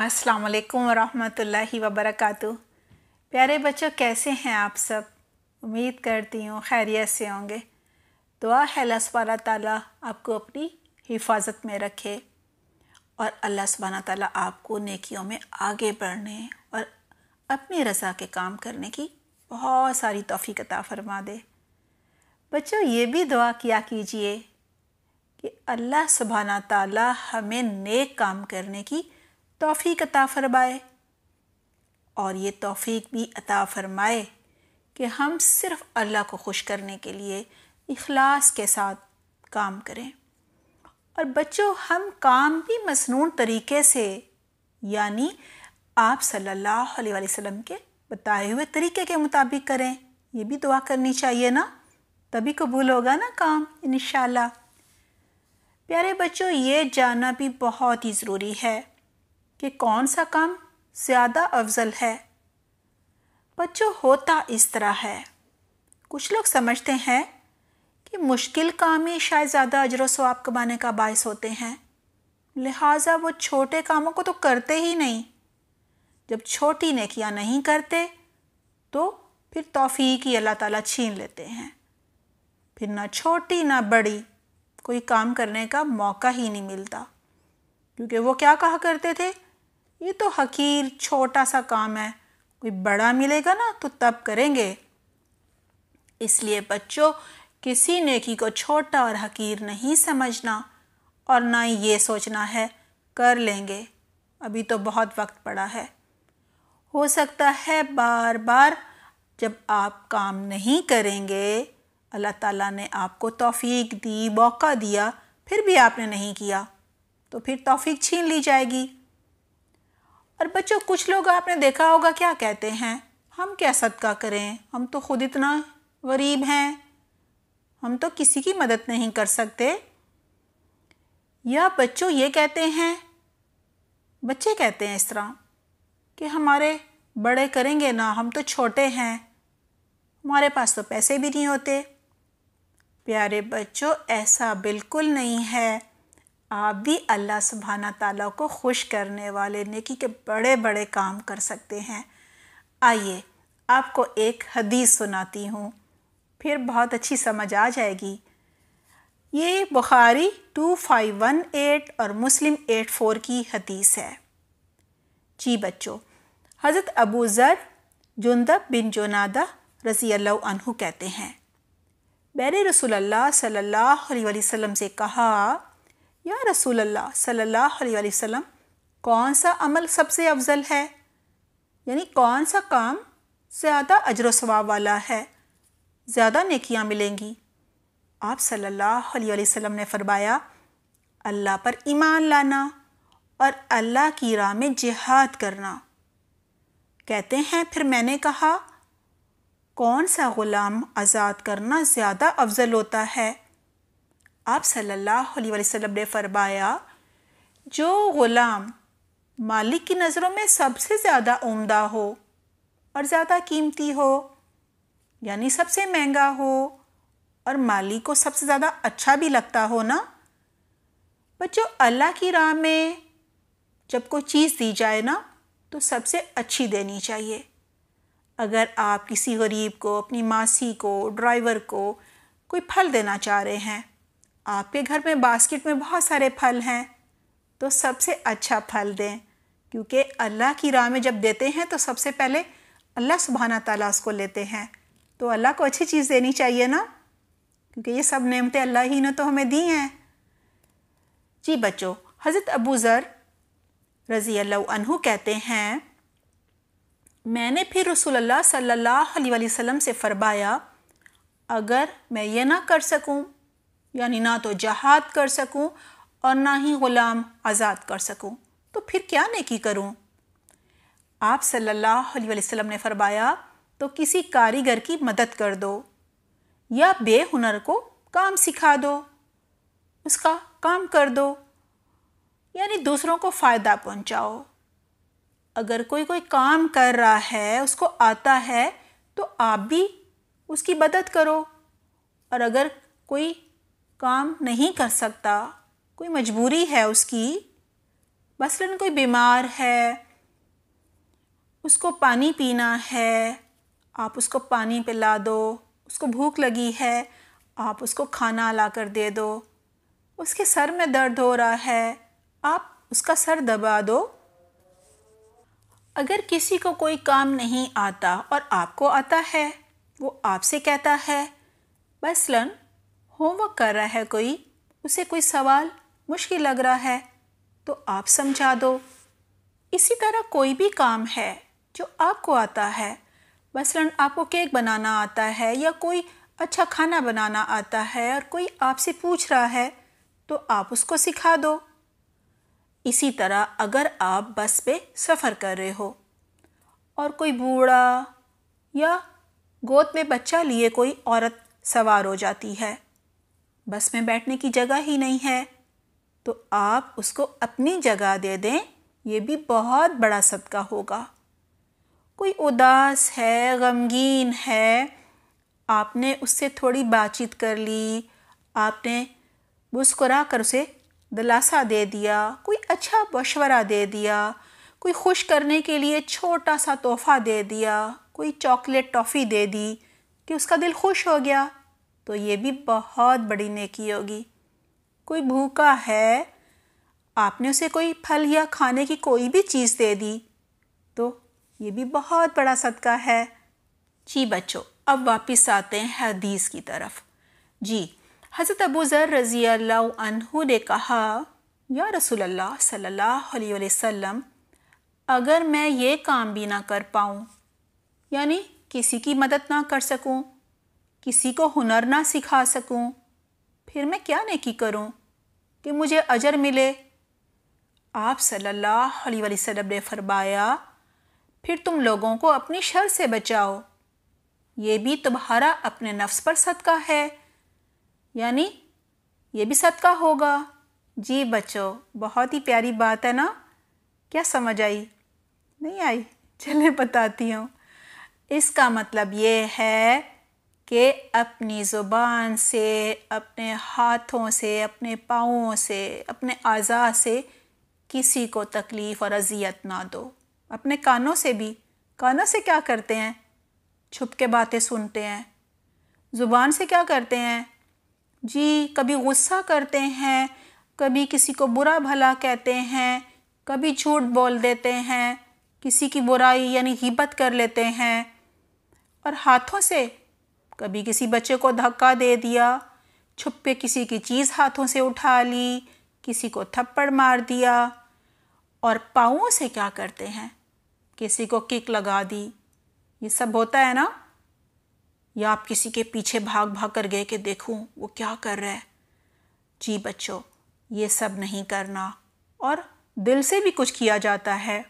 अस्सलाम वालेकुम रहमतुल्लाहि व बरकातु प्यारे बच्चों कैसे हैं आप सब उम्मीद करती हूँ खैरियत से होंगे दुआ है अल्लाह सुबहाना ताली आपको अपनी हिफाजत में रखे और अल्लाह सुबहाना ताली आपको नेकियों में आगे बढ़ने और अपनी रज़ा के काम करने की बहुत सारी तोफ़ी अता फरमा दे बच्चों ये भी दुआ किया कीजिए कि अल्लाह सुबहाना ताली हमें नेक काम करने की तोफ़ी अता फरमाए और ये तोफ़ी भी अता फरमाए कि हम सिर्फ़ अल्लाह को खुश करने के लिए इखलास के साथ काम करें और बच्चों हम काम भी मसनून तरीके से यानी आप सल्लल्लाहु अलैहि वसल्लम के बताए हुए तरीके के मुताबिक करें ये भी दुआ करनी चाहिए ना तभी कबूल होगा ना काम इन प्यारे बच्चों ये जानना भी बहुत ही ज़रूरी है कि कौन सा काम ज़्यादा अफजल है बच्चों होता इस तरह है कुछ लोग समझते हैं कि मुश्किल काम ही शायद ज़्यादा अजर स्वाब कमाने का बायस होते हैं लिहाजा वो छोटे कामों को तो करते ही नहीं जब छोटी किया नहीं करते तो फिर तोफ़ी की अल्लाह ताला छीन लेते हैं फिर ना छोटी ना बड़ी कोई काम करने का मौका ही नहीं मिलता क्योंकि वो क्या कहा करते थे ये तो हकीर छोटा सा काम है कोई बड़ा मिलेगा ना तो तब करेंगे इसलिए बच्चों किसी नेकी को छोटा और हकीर नहीं समझना और ना ही ये सोचना है कर लेंगे अभी तो बहुत वक्त पड़ा है हो सकता है बार बार जब आप काम नहीं करेंगे अल्लाह ताला ने आपको तौफीक दी मौका दिया फिर भी आपने नहीं किया तो फिर तौफीक छीन ली जाएगी और बच्चों कुछ लोग आपने देखा होगा क्या कहते हैं हम क्या सदका करें हम तो खुद इतना गरीब हैं हम तो किसी की मदद नहीं कर सकते या बच्चों ये कहते हैं बच्चे कहते हैं इस तरह कि हमारे बड़े करेंगे ना हम तो छोटे हैं हमारे पास तो पैसे भी नहीं होते प्यारे बच्चों ऐसा बिल्कुल नहीं है आप भी अल्लाह सुबहाना ताला को खुश करने वाले नेकी के बड़े बड़े काम कर सकते हैं आइए आपको एक हदीस सुनाती हूँ फिर बहुत अच्छी समझ आ जाएगी ये बुखारी 2518 और मुस्लिम 84 की हदीस है जी बच्चों हज़रत अबू ज़र जुंदब बिन जोनादा रज़ी अल्लाह कहते हैं मैंने रसूल अल्लाह सल्लल्लाहु अलैहि वसल्लम से कहा या रसूल अल्लाह सल्लल्लाहु अलैहि वसल्लम कौन सा अमल सबसे अफजल है यानी कौन सा काम ज़्यादा अजर स्वाब वाला है ज़्यादा नेकियां मिलेंगी आप सल्लल्लाहु अलैहि वसल्लम ने फरमाया अल्लाह पर ईमान लाना और अल्लाह की राह में जिहाद करना कहते हैं फिर मैंने कहा कौन सा ग़ुलाम आज़ाद करना ज़्यादा अफजल होता है आप सल्लल्लाहु अलैहि वसल्लम ने फरमाया जो ग़ुलाम मालिक की नज़रों में सबसे ज़्यादा उम्दा हो और ज़्यादा कीमती हो यानी सबसे महंगा हो और मालिक को सबसे ज़्यादा अच्छा भी लगता हो ना पर जो अल्लाह की राह में जब कोई चीज़ दी जाए ना तो सबसे अच्छी देनी चाहिए अगर आप किसी गरीब को अपनी मासी को ड्राइवर को कोई फल देना चाह रहे हैं आपके घर में बास्केट में बहुत सारे फल हैं तो सबसे अच्छा फल दें क्योंकि अल्लाह की राह में जब देते हैं तो सबसे पहले अल्लाह सुबहाना ताला उसको लेते हैं तो अल्लाह को अच्छी चीज़ देनी चाहिए ना क्योंकि ये सब नमतें अल्लाह ही ने तो हमें दी हैं जी बच्चों हज़रत अबू ज़र रज़ी अल्लाह कहते हैं मैंने फिर रसूल अल्लाह सल्लल्लाहु अलैहि वसल्लम से फ़रमाया अगर मैं ये ना कर सकूं यानी ना तो जहाद कर सकूं और ना ही ग़ुलाम आज़ाद कर सकूं तो फिर क्या नेकी करूं? आप सल्लल्लाहु अलैहि वसल्लम ने फरमाया तो किसी कारीगर की मदद कर दो या बेहुनर को काम सिखा दो उसका काम कर दो यानी दूसरों को फ़ायदा पहुंचाओ अगर कोई कोई काम कर रहा है उसको आता है तो आप भी उसकी मदद करो और अगर कोई काम नहीं कर सकता कोई मजबूरी है उसकी मसलन कोई बीमार है उसको पानी पीना है आप उसको पानी पिला दो उसको भूख लगी है आप उसको खाना ला कर दे दो उसके सर में दर्द हो रहा है आप उसका सर दबा दो अगर किसी को कोई काम नहीं आता और आपको आता है वो आपसे कहता है मसलन होमवर्क कर रहा है कोई उसे कोई सवाल मुश्किल लग रहा है तो आप समझा दो इसी तरह कोई भी काम है जो आपको आता है मसलन आपको केक बनाना आता है या कोई अच्छा खाना बनाना आता है और कोई आपसे पूछ रहा है तो आप उसको सिखा दो इसी तरह अगर आप बस पे सफ़र कर रहे हो और कोई बूढ़ा या गोद में बच्चा लिए कोई औरत सवार हो जाती है बस में बैठने की जगह ही नहीं है तो आप उसको अपनी जगह दे दें ये भी बहुत बड़ा सदका होगा कोई उदास है गमगीन है आपने उससे थोड़ी बातचीत कर ली आपने मुस्कुरा कर उसे दिलासा दे दिया कोई अच्छा मशवरा दे दिया कोई खुश करने के लिए छोटा सा तोहफ़ा दे दिया कोई चॉकलेट टॉफ़ी दे दी कि उसका दिल खुश हो गया तो ये भी बहुत बड़ी नेकी होगी कोई भूखा है आपने उसे कोई फल या खाने की कोई भी चीज़ दे दी तो ये भी बहुत बड़ा सदका है जी बच्चों अब वापस आते हैं हदीस की तरफ जी हज़रत अबू ज़र रज़ी अल्लाह ने कहा या रसूल अल्लाह सल्लल्लाहु अलैहि वसल्लम अगर मैं ये काम भी ना कर पाऊँ यानी किसी की मदद ना कर सकूँ किसी को हुनर ना सिखा सकूं, फिर मैं क्या नेकी करूं कि मुझे अजर मिले आप सल्लल्लाहु अलैहि वसल्लम ने फरमाया फिर तुम लोगों को अपनी शर से बचाओ ये भी तुम्हारा अपने नफ्स पर सदका है यानी ये भी सदका होगा जी बच्चों बहुत ही प्यारी बात है ना क्या समझ आई नहीं आई चले बताती हूँ इसका मतलब ये है कि अपनी ज़ुबान से अपने हाथों से अपने पाँवों से अपने अज़ा से किसी को तकलीफ़ और अजियत ना दो अपने कानों से भी कानों से क्या करते हैं छुप के बातें सुनते हैं ज़ुबान से क्या करते हैं जी कभी गुस्सा करते हैं कभी किसी को बुरा भला कहते हैं कभी झूठ बोल देते हैं किसी की बुराई यानी हिब्बत कर लेते हैं और हाथों से कभी किसी बच्चे को धक्का दे दिया छुपे किसी की चीज़ हाथों से उठा ली किसी को थप्पड़ मार दिया और पाओं से क्या करते हैं किसी को किक लगा दी ये सब होता है ना या आप किसी के पीछे भाग भाग कर गए कि देखूं वो क्या कर रहा है जी बच्चों ये सब नहीं करना और दिल से भी कुछ किया जाता है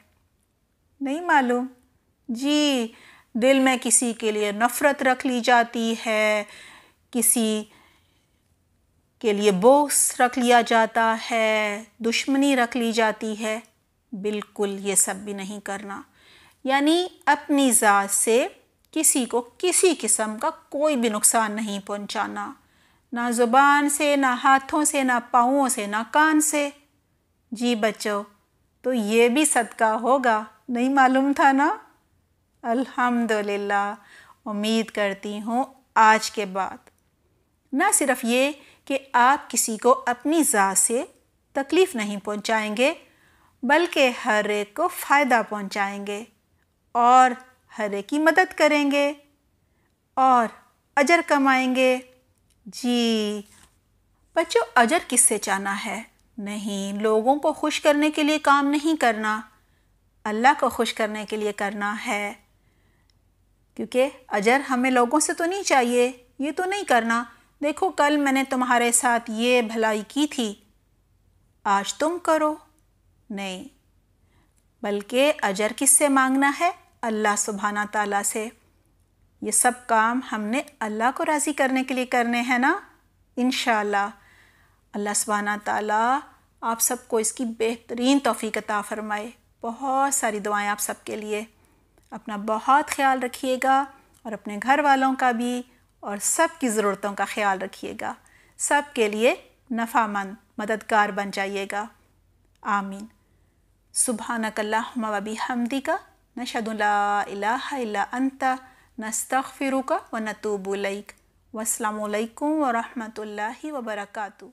नहीं मालूम जी दिल में किसी के लिए नफ़रत रख ली जाती है किसी के लिए बोस रख लिया जाता है दुश्मनी रख ली जाती है बिल्कुल ये सब भी नहीं करना यानी अपनी ज़ात से किसी को किसी किस्म का कोई भी नुकसान नहीं पहुंचाना ना ज़ुबान से ना हाथों से ना पाँवों से ना कान से जी बच्चों तो ये भी सदका होगा नहीं मालूम था ना अल्हम्दुलिल्लाह उम्मीद करती हूँ आज के बाद न सिर्फ ये कि आप किसी को अपनी ज़ात से तकलीफ़ नहीं पहुँचाएंगे बल्कि हर एक को फ़ायदा पहुँचाएँगे और हर एक की मदद करेंगे और अजर कमाएंगे जी बच्चों अजर किससे चाहना है नहीं लोगों को खुश करने के लिए काम नहीं करना अल्लाह को खुश करने के लिए करना है क्योंकि अजर हमें लोगों से तो नहीं चाहिए ये तो नहीं करना देखो कल मैंने तुम्हारे साथ ये भलाई की थी आज तुम करो नहीं बल्कि अजर किससे मांगना है अल्लाह सुबहाना ताला से ये सब काम हमने अल्लाह को राज़ी करने के लिए करने हैं ना इन अल्लाह सुबहाना ताला आप सबको इसकी बेहतरीन तोफ़ी अता फ़रमाए बहुत सारी दुआएं आप सबके लिए अपना बहुत ख्याल रखिएगा और अपने घर वालों का भी और सब की ज़रूरतों का ख्याल रखिएगा सब के लिए नफामंद मददगार बन जाइएगा आमीन सुबह नकल्लाबी हमदी का नशदुल्ला अंत अंता नस्तफ़िरुका व नतूबुलैक वालकम वरहमल वबरकू